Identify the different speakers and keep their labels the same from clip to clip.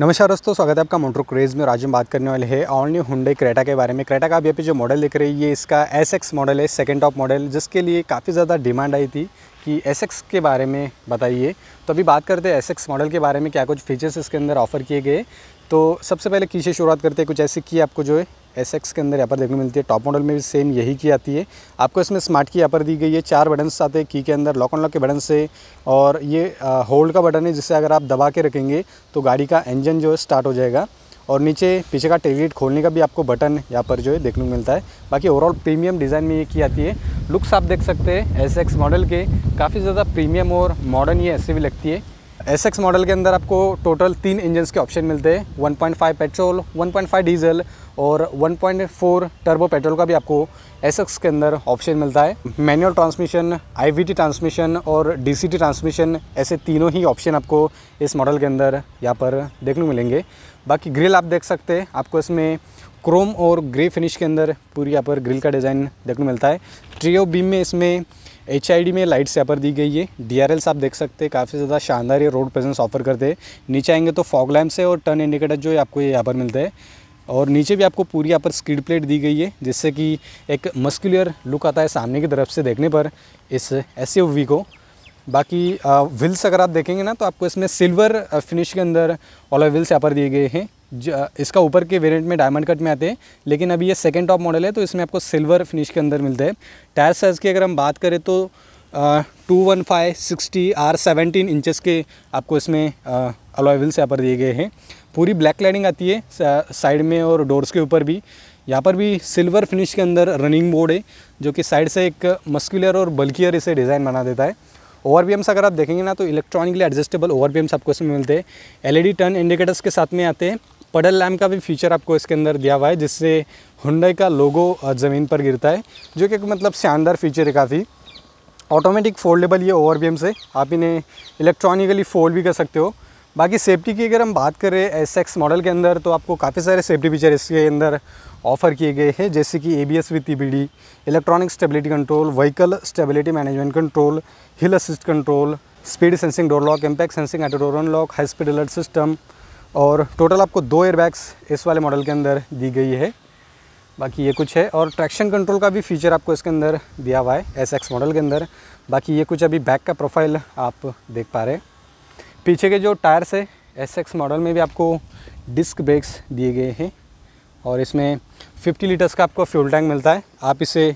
Speaker 1: नमस्कार दोस्तों स्वागत है आपका मोटर क्रेज़ में और आज हम बात करने वाले हैं ऑल न्यू हुडे क्रेटा के बारे में क्रेटा का अभी जो मॉडल दिख रही है ये इसका एस एक्स मॉडल है सेकेंड टॉप मॉडल जिसके लिए काफ़ी ज़्यादा डिमांड आई थी कि एस एक्स के बारे में बताइए तो अभी बात करते हैं एस एक्स मॉडल के बारे में क्या कुछ फीचर्स इसके अंदर ऑफर किए गए तो सबसे पहले की से शुरुआत करते हैं कुछ ऐसी की आपको जो है एस एक्स के अंदर यहाँ पर देखने मिलती है टॉप मॉडल में भी सेम यही की आती है आपको इसमें स्मार्ट की यहाँ पर दी गई है चार बटन्स आते हैं की के अंदर लॉक ऑन लॉक के बटन से और ये होल्ड का बटन है जिससे अगर आप दबा के रखेंगे तो गाड़ी का इंजन जो है स्टार्ट हो जाएगा और नीचे पीछे का टेलीट खोलने का भी आपको बटन यहाँ पर जो है देखने को मिलता है बाकी ओवरऑल प्रीमियम डिज़ाइन में ये की आती है लुक्स आप देख सकते हैं एस मॉडल के काफ़ी ज़्यादा प्रीमियम और मॉडर्न ये ऐसे भी लगती है एस एक्स मॉडल के अंदर आपको टोटल तीन इंजन्स के ऑप्शन मिलते हैं 1.5 पेट्रोल 1.5 डीजल और 1.4 टर्बो पेट्रोल का भी आपको एस एक्स के अंदर ऑप्शन मिलता है मैनुअल ट्रांसमिशन आई ट्रांसमिशन और डी ट्रांसमिशन ऐसे तीनों ही ऑप्शन आपको इस मॉडल के अंदर यहाँ पर देखने को मिलेंगे बाकी ग्रिल आप देख सकते हैं आपको इसमें क्रोम और ग्रे फिनिश के अंदर पूरी यहाँ पर ग्रिल का डिज़ाइन देखने को मिलता है ट्रियो बीम में इसमें एच में लाइट्स यहाँ पर दी गई है डी आप देख सकते हैं काफ़ी ज़्यादा शानदार ये रोड प्रेजेंस ऑफर करते हैं नीचे आएंगे तो फॉग लैम्प्स है और टर्न इंडिकेटर जो है आपको ये यहाँ पर मिलता है और नीचे भी आपको पूरी यहाँ पर स्क्रीड प्लेट दी गई है जिससे कि एक मस्कुलर लुक आता है सामने की तरफ से देखने पर इस एस को बाकी व्हील्स अगर आप देखेंगे ना तो आपको इसमें सिल्वर फिनिश के अंदर ऑलो व्हील्स यहाँ पर दिए गए हैं इसका ऊपर के वेरिएंट में डायमंड कट में आते हैं लेकिन अभी ये सेकेंड टॉप मॉडल है तो इसमें आपको सिल्वर फिनिश के अंदर मिलते हैं टायर साइज़ की अगर हम बात करें तो two one five sixty R seventeen inches के आपको इसमें अलॉय यहाँ पर दिए गए हैं पूरी ब्लैक लाइनिंग आती है साइड में और डोर्स के ऊपर भी यहाँ पर भी सिल्वर फिनिश के अंदर रनिंग बोर्ड है जो कि साइड से एक मस्कुलर और बल्कियर इसे डिज़ाइन बना देता है ओवर अगर आप देखेंगे ना तो इलेक्ट्रॉनिकली एडजस्टेबल ओवर आपको इसमें मिलते हैं एलईडी टर्न इंडिकेटर्स के साथ में आते हैं पडल लैम्प का भी फीचर आपको इसके अंदर दिया हुआ है जिससे हुंडई का लोगो ज़मीन पर गिरता है जो कि मतलब शानदार फीचर है काफ़ी ऑटोमेटिक फोल्डेबल ये ओवर बी से आप इन्हें इलेक्ट्रॉनिकली फोल्ड भी कर सकते हो बाकी सेफ्टी की अगर हम बात करें एस एक्स मॉडल के अंदर तो आपको काफ़ी सारे सेफ्टी फीचर इसके अंदर ऑफर किए गए हैं जैसे कि A B S with E electronic stability control vehicle stability management control hill assist control speed sensing door lock impact sensing auto door lock high speed alert system और टोटल आपको दो एयरबैग्स इस वाले मॉडल के अंदर दी गई है बाकी ये कुछ है और ट्रैक्शन कंट्रोल का भी फीचर आपको इसके अंदर दिया हुआ है एस एक्स मॉडल के अंदर बाकी ये कुछ अभी बैक का प्रोफाइल आप देख पा रहे हैं पीछे के जो टायर्स है एस एक्स मॉडल में भी आपको डिस्क ब्रेक्स दिए गए हैं और इसमें 50 लीटर्स का आपको फ्यूल टैंक मिलता है आप इसे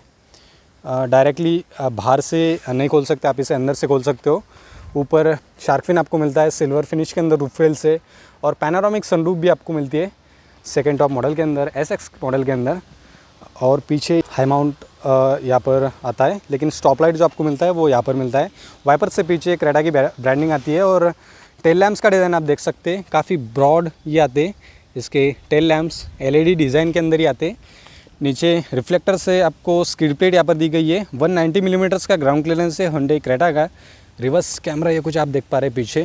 Speaker 1: डायरेक्टली बाहर से नहीं खोल सकते आप इसे अंदर से खोल सकते हो ऊपर शार्क फिन आपको मिलता है सिल्वर फिनिश के अंदर रूफेल से और पैनारोमिक सनरूप भी आपको मिलती है सेकेंड टॉप मॉडल के अंदर एस एक्स मॉडल के अंदर और पीछे हाई माउंट यहाँ पर आता है लेकिन स्टॉप लाइट जो आपको मिलता है वो यहाँ पर मिलता है वाइपर से पीछे क्रेडा की ब्रांडिंग आती है और टेल लैम्प्स का डिज़ाइन आप देख सकते हैं काफ़ी ब्रॉड ये आते इसके टेल लैम्प्स एलईडी डिज़ाइन के अंदर ही आते नीचे रिफ्लेक्टर से आपको स्क्रीड प्लेट यहाँ पर दी गई है 190 मिलीमीटर्स mm का ग्राउंड क्लियरेंस है हंडे क्रेटा का रिवर्स कैमरा ये कुछ आप देख पा रहे हैं पीछे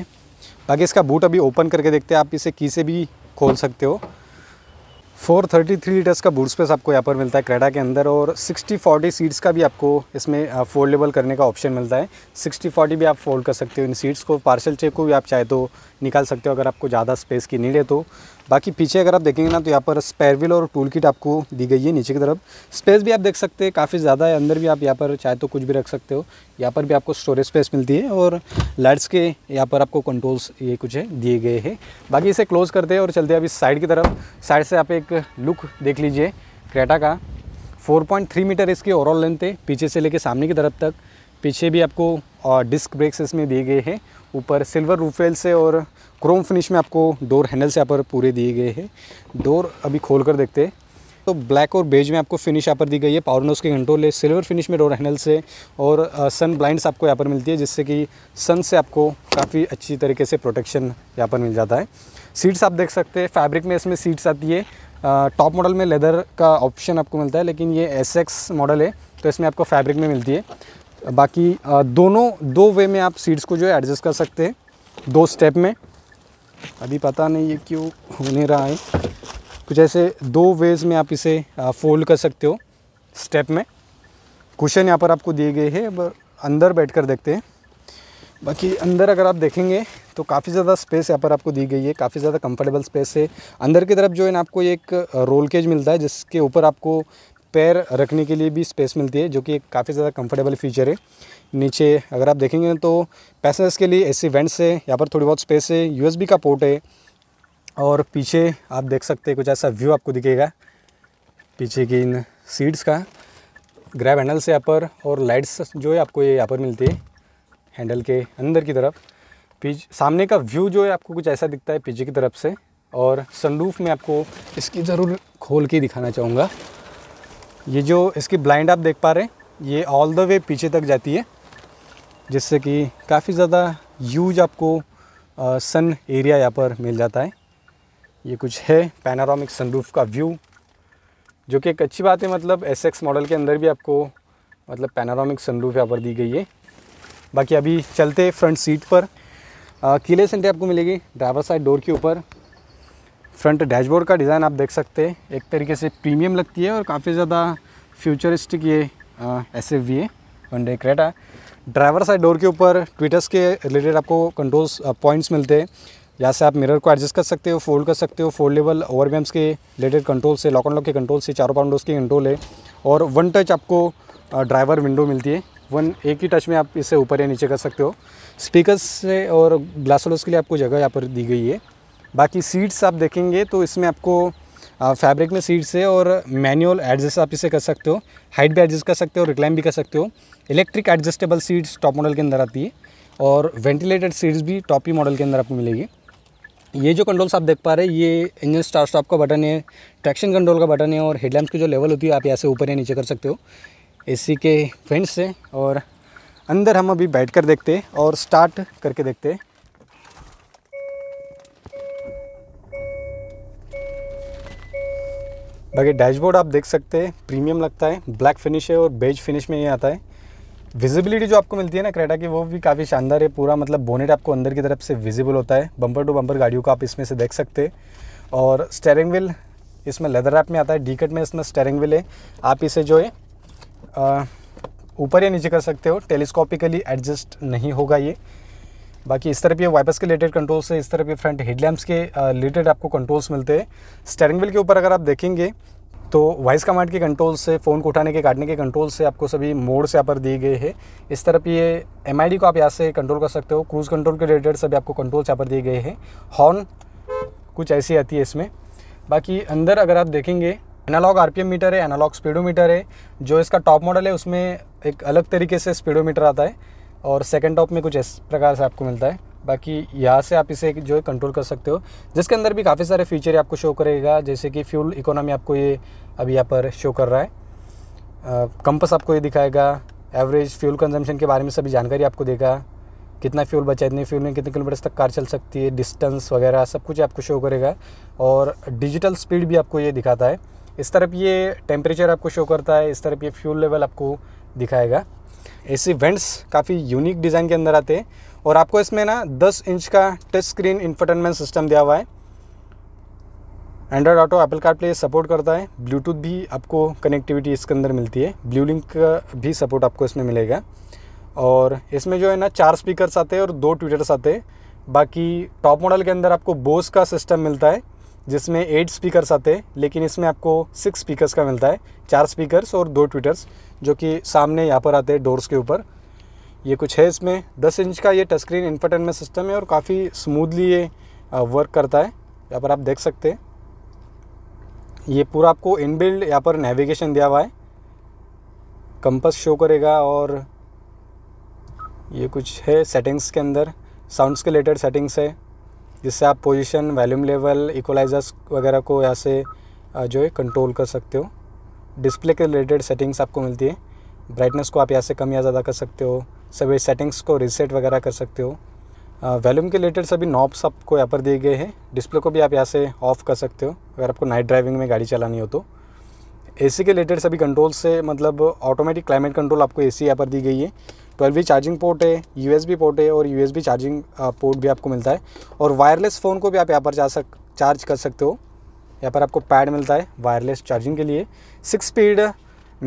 Speaker 1: बाकी इसका बूट अभी ओपन करके देखते हैं आप इसे की से भी खोल सकते हो फोर थर्टी थ्री लीटर्स का बूट स्पेस आपको यहाँ पर मिलता है क्रेडा के अंदर और सिक्सटी फोर्टी सीट्स का भी आपको इसमें फोल्डेबल करने का ऑप्शन मिलता है सिक्सटी फोर्टी भी आप फोल्ड कर सकते हो इन सीट्स को पार्सल चेक को भी आप चाहे तो निकाल सकते हो अगर आपको ज़्यादा स्पेस की नीड है तो बाकी पीछे अगर आप देखेंगे ना तो यहाँ पर स्पेयरविल और टूल किट आपको दी गई है नीचे की तरफ स्पेस भी आप देख सकते हैं काफ़ी ज़्यादा है अंदर भी आप यहाँ पर चाहे तो कुछ भी रख सकते हो यहाँ पर भी आपको स्टोरेज स्पेस मिलती है और लाइट्स के यहाँ पर आपको कंट्रोल्स ये कुछ है दिए गए हैं बाकी इसे क्लोज़ करते हैं और चलते हैं अभी साइड की तरफ साइड से आप एक एक लुक देख लीजिए क्रेटा का 4.3 मीटर इसके ओवरऑल लेंथ है पीछे से लेके सामने की तरफ तक पीछे भी आपको डिस्क ब्रेक्स इसमें दिए गए हैं ऊपर सिल्वर रूफेल से और क्रोम फिनिश में आपको डोर हैंडल से यहाँ पर पूरे दिए गए हैं डोर अभी खोल कर देखते हैं तो ब्लैक और बेज में आपको फिनिश यहाँ पर दी गई है पावर नोज के कंट्रोल है सिल्वर फिनिश में डोर हैंडल से और सन ब्लाइंड्स आपको यहाँ पर मिलती है जिससे कि सन से आपको काफ़ी अच्छी तरीके से प्रोटेक्शन यहाँ पर मिल जाता है सीट्स आप देख सकते हैं फैब्रिक में इसमें सीट्स आती है टॉप मॉडल में लेदर का ऑप्शन आपको मिलता है लेकिन ये एस एक्स मॉडल है तो इसमें आपको फैब्रिक में मिलती है बाकी दोनों दो वे में आप सीट्स को जो है एडजस्ट कर सकते हैं दो स्टेप में अभी पता नहीं ये क्यों हो नहीं रहा है कुछ ऐसे दो वेज़ में आप इसे फोल्ड कर सकते हो स्टेप में कुशन यहाँ पर आपको दिए गए हैं अब अंदर बैठकर देखते हैं बाकी अंदर अगर आप देखेंगे तो काफ़ी ज़्यादा स्पेस यहाँ पर आपको दी गई है काफ़ी ज़्यादा कंफर्टेबल स्पेस है अंदर की तरफ जो है ना आपको एक रोल केज मिलता है जिसके ऊपर आपको पैर रखने के लिए भी स्पेस मिलती है जो कि एक काफ़ी ज़्यादा कंफर्टेबल फीचर है नीचे अगर आप देखेंगे तो पैसेंजर्स के लिए सी वेंट्स है यहाँ पर थोड़ी बहुत स्पेस है बी का पोर्ट है और पीछे आप देख सकते हैं कुछ ऐसा व्यू आपको दिखेगा पीछे की इन सीट्स का ग्रैब हैंडल से यहाँ पर और लाइट्स जो है आपको ये यहाँ पर मिलती है हैंडल के अंदर की तरफ पीज सामने का व्यू जो है आपको कुछ ऐसा दिखता है पीछे की तरफ से और सनरूफ में आपको इसकी ज़रूर खोल के दिखाना चाहूँगा ये जो इसकी ब्लाइंड आप देख पा रहे हैं ये ऑल द वे पीछे तक जाती है जिससे कि काफ़ी ज़्यादा यूज आपको सन एरिया यहाँ पर मिल जाता है ये कुछ है पैनारामिक सनरूफ का व्यू जो कि एक अच्छी बात है मतलब एस मॉडल के अंदर भी आपको मतलब पैनारामिक सनरूफ यहाँ पर दी गई है बाकी अभी चलते फ्रंट सीट पर किले सेंटे आपको मिलेगी ड्राइवर साइड डोर के ऊपर फ्रंट डैशबोर्ड का डिज़ाइन आप देख सकते हैं एक तरीके से प्रीमियम लगती है और काफ़ी ज़्यादा फ्यूचरिस्टिक ये एस एफ वी है क्रेटा ड्राइवर साइड डोर के ऊपर ट्विटर्स के रिलेटेड आपको कंट्रोल्स पॉइंट्स मिलते हैं जहाँ से आप मिरर को एडजस्ट कर सकते हो फोल्ड कर सकते हो फोल्डेबल ओवर बैम्स के रिलेटेड कंट्रोल से लॉक एंड लॉक के कंट्रोल से चारों पाउंडोज के कंट्रोल है और वन टच आपको ड्राइवर विंडो मिलती है वन एक ही टच में आप इसे ऊपर या नीचे कर सकते हो स्पीकर्स से और ग्लासोलोस के लिए आपको जगह यहाँ पर दी गई है बाकी सीट्स आप देखेंगे तो इसमें आपको फैब्रिक में सीट्स है और मैनुअल एडजस्ट आप इसे कर सकते हो हाइट भी एडजस्ट कर सकते हो रिक्लाइन भी कर सकते हो electric adjustable seats top model के अंदर आती है और वेंटिलेटेड सीट्स भी टॉप ही मॉडल के अंदर आपको मिलेगी ये जो कंट्रोल्स आप देख पा रहे हैं ये इंजन स्टार्ट स्टॉप का बटन है ट्रैक्शन कंट्रोल का बटन है और हेडलैम्प की जो लेवल होती है आप यहाँ से ऊपर या नीचे कर सकते हो एसी के फ्रेंड्स से और अंदर हम अभी बैठ कर देखते हैं और स्टार्ट करके देखते हैं बाकी डैशबोर्ड आप देख सकते हैं प्रीमियम लगता है ब्लैक फिनिश है और बेज फिनिश में ये आता है विजिबिलिटी जो आपको मिलती है ना क्रेटा की वो भी काफ़ी शानदार है पूरा मतलब बोनेट आपको अंदर की तरफ से विजिबल होता है बम्पर टू बम्पर गाड़ियों को आप इसमें से देख सकते हैं और स्टेरिंग व्हील इसमें लेदर रैप में आता है डी कट में इसमें स्टेरिंग व्हील है आप इसे जो है ऊपर या नीचे कर सकते हो टेलीस्कोपिकली एडजस्ट नहीं होगा ये बाकी इस तरफ ये वाइपर्स के रिलेटेड कंट्रोल्स है इस तरफ ये फ्रंट हेडलैम्प्स के रिलेटेड आपको कंट्रोल्स मिलते हैं स्टेरिंग व्हील के ऊपर अगर आप देखेंगे तो वॉइस कमांड के कंट्रोल से फ़ोन को उठाने के काटने के कंट्रोल से आपको सभी मोड्स यहाँ पर दिए गए हैं इस तरफ ये एम को आप यहाँ से कंट्रोल कर सकते हो क्रूज़ कंट्रोल के रिलेटेड सभी आपको कंट्रोल्स यहाँ पर दिए गए हैं हॉर्न कुछ ऐसी आती है इसमें बाकी अंदर अगर आप देखेंगे एनालॉग आरपीएम मीटर है एनालॉग स्पीडोमीटर है जो इसका टॉप मॉडल है उसमें एक अलग तरीके से स्पीडोमीटर आता है और सेकेंड टॉप में कुछ इस प्रकार से आपको मिलता है बाकी यहाँ से आप इसे जो है कंट्रोल कर सकते हो जिसके अंदर भी काफ़ी सारे फीचर आपको शो करेगा जैसे कि फ्यूल इकोनॉमी आपको ये अभी यहाँ पर शो कर रहा है कंपस आपको ये दिखाएगा एवरेज फ्यूल कंजम्पशन के बारे में सभी जानकारी आपको देगा कितना फ्यूल बचा इतने फ्यूल में कितने किलोमीटर तक कार चल सकती है डिस्टेंस वगैरह सब कुछ आपको शो करेगा और डिजिटल स्पीड भी आपको ये दिखाता है इस तरफ ये टेम्परेचर आपको शो करता है इस तरफ ये फ्यूल लेवल आपको दिखाएगा ऐसे वेंट्स काफ़ी यूनिक डिज़ाइन के अंदर आते हैं और आपको इसमें ना 10 इंच का टच स्क्रीन इंफोटेनमेंट सिस्टम दिया हुआ है Android Auto Apple CarPlay support करता है ब्लूटूथ भी आपको कनेक्टिविटी इसके अंदर मिलती है ब्लू लिंक का भी सपोर्ट आपको इसमें मिलेगा और इसमें जो है ना चार स्पीकर्स आते हैं और दो ट्विटर्स आते हैं बाकी टॉप मॉडल के अंदर आपको बोस का सिस्टम मिलता है जिसमें एट स्पीकर्स आते हैं लेकिन इसमें आपको सिक्स स्पीकर्स का मिलता है चार स्पीकर्स और दो ट्विटर्स जो कि सामने यहाँ पर आते हैं डोर्स के ऊपर ये कुछ है इसमें दस इंच का ये टच स्क्रीन इन्फर्टेनमेंट सिस्टम है और काफ़ी स्मूथली ये वर्क करता है यहाँ पर आप देख सकते हैं ये पूरा आपको इनबिल्ड यहाँ पर नेविगेशन दिया हुआ है कंपस शो करेगा और ये कुछ है सेटिंग्स के अंदर साउंड्स के रिलेटेड सेटिंग्स है जिससे आप पोजीशन वैल्यूम लेवल इक्वलाइजर्स वगैरह को यहाँ से जो है कंट्रोल कर सकते हो डिस्प्ले के रिलेटेड सेटिंग्स आपको मिलती है ब्राइटनेस को आप यहाँ से कम या ज़्यादा कर सकते हो सभी सेटिंग्स को रिसेट वगैरह कर सकते हो वैल्यूम के रिलेटेड सभी नॉब्स आपको यहाँ पर दिए गए हैं डिस्प्ले को भी आप यहाँ से ऑफ कर सकते हो अगर आपको नाइट ड्राइविंग में गाड़ी चलानी हो तो एसी के रिलेटेड सभी कंट्रोल से मतलब ऑटोमेटिक क्लाइमेट कंट्रोल आपको एसी यहाँ पर दी गई है ट्वेल्व चार्जिंग पोर्ट है यू पोर्ट है और यू चार्जिंग पोर्ट भी आपको मिलता है और वायरलेस फ़ोन को भी आप यहाँ पर जा सक चार्ज कर सकते हो यहाँ पर आपको पैड मिलता है वायरलेस चार्जिंग के लिए सिक्स स्पीड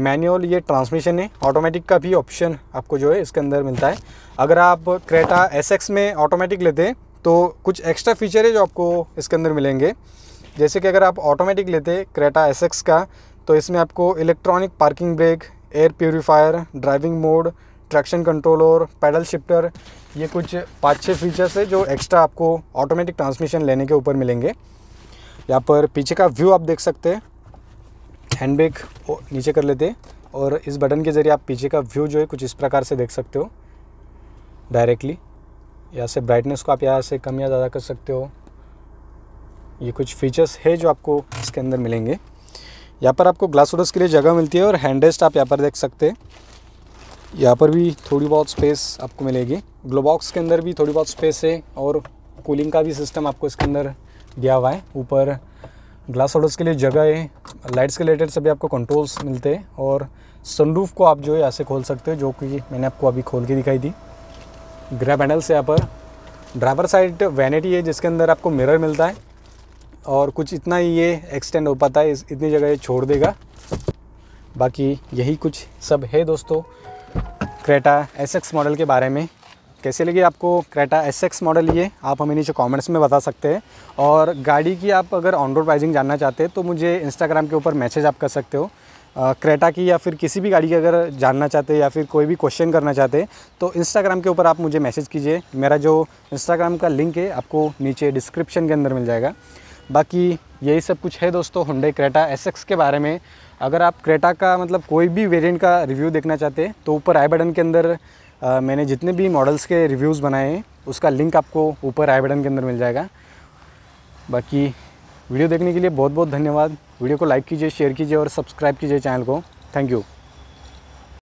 Speaker 1: मैनुअल ये ट्रांसमिशन है ऑटोमेटिक का भी ऑप्शन आपको जो है इसके अंदर मिलता है अगर आप क्रेटा एस में ऑटोमेटिक लेते हैं तो कुछ एक्स्ट्रा फीचर है जो आपको इसके अंदर मिलेंगे जैसे कि अगर आप ऑटोमेटिक लेते क्रेटा एस का तो इसमें आपको electronic parking brake air purifier driving mode traction control और पैडल शिफ्टर ये कुछ पाँच छः फीचर्स है जो एक्स्ट्रा आपको ऑटोमेटिक ट्रांसमिशन लेने के ऊपर मिलेंगे यहाँ पर पीछे का व्यू आप देख सकते हैं हैंड बैग नीचे कर लेते और इस बटन के ज़रिए आप पीछे का व्यू जो है कुछ इस प्रकार से देख सकते हो डायरेक्टली यहाँ से ब्राइटनेस को आप यहाँ से कम या ज़्यादा कर सकते हो ये कुछ फीचर्स है जो आपको इसके अंदर मिलेंगे यहाँ पर आपको ग्लास उडस के लिए जगह मिलती है और हैंड रेस्ट आप यहाँ पर देख सकते हैं यहाँ पर भी थोड़ी बहुत स्पेस आपको मिलेगी ग्लोबॉक्स के अंदर भी थोड़ी बहुत स्पेस है और कूलिंग का भी सिस्टम आपको इसके अंदर दिया हुआ है ऊपर ग्लास होल्डर्स के लिए जगह है लाइट्स के रिलेटेड सभी आपको कंट्रोल्स मिलते हैं और सनरूफ को आप जो है ऐसे खोल सकते हो जो कि मैंने आपको अभी खोल के दिखाई दी ग्रे पैनल्स यहाँ पर ड्राइवर साइड वैनिटी है जिसके अंदर आपको मिरर मिलता है और कुछ इतना ही ये एक्सटेंड हो पाता है इतनी जगह ये छोड़ देगा बाकी यही कुछ सब है दोस्तों क्रेटा एस मॉडल के बारे में कैसे लगी आपको क्रेटा एस मॉडल ये आप हमें नीचे कमेंट्स में बता सकते हैं और गाड़ी की आप अगर ऑन रोड प्राइजिंग जानना चाहते हैं तो मुझे इंस्टाग्राम के ऊपर मैसेज आप कर सकते हो क्रेटा की या फिर किसी भी गाड़ी की अगर जानना चाहते हैं या फिर कोई भी क्वेश्चन करना चाहते हैं तो इंस्टाग्राम के ऊपर आप मुझे मैसेज कीजिए मेरा जो इंस्टाग्राम का लिंक है आपको नीचे डिस्क्रिप्शन के अंदर मिल जाएगा बाकी यही सब कुछ है दोस्तों हुंडई क्रेटा एस के बारे में अगर आप क्रेटा का मतलब कोई भी वेरिएंट का रिव्यू देखना चाहते हैं तो ऊपर आई बटन के अंदर आ, मैंने जितने भी मॉडल्स के रिव्यूज़ बनाए हैं उसका लिंक आपको ऊपर आई बटन के अंदर मिल जाएगा बाकी वीडियो देखने के लिए बहुत बहुत धन्यवाद वीडियो को लाइक कीजिए शेयर कीजिए और सब्सक्राइब कीजिए चैनल को थैंक यू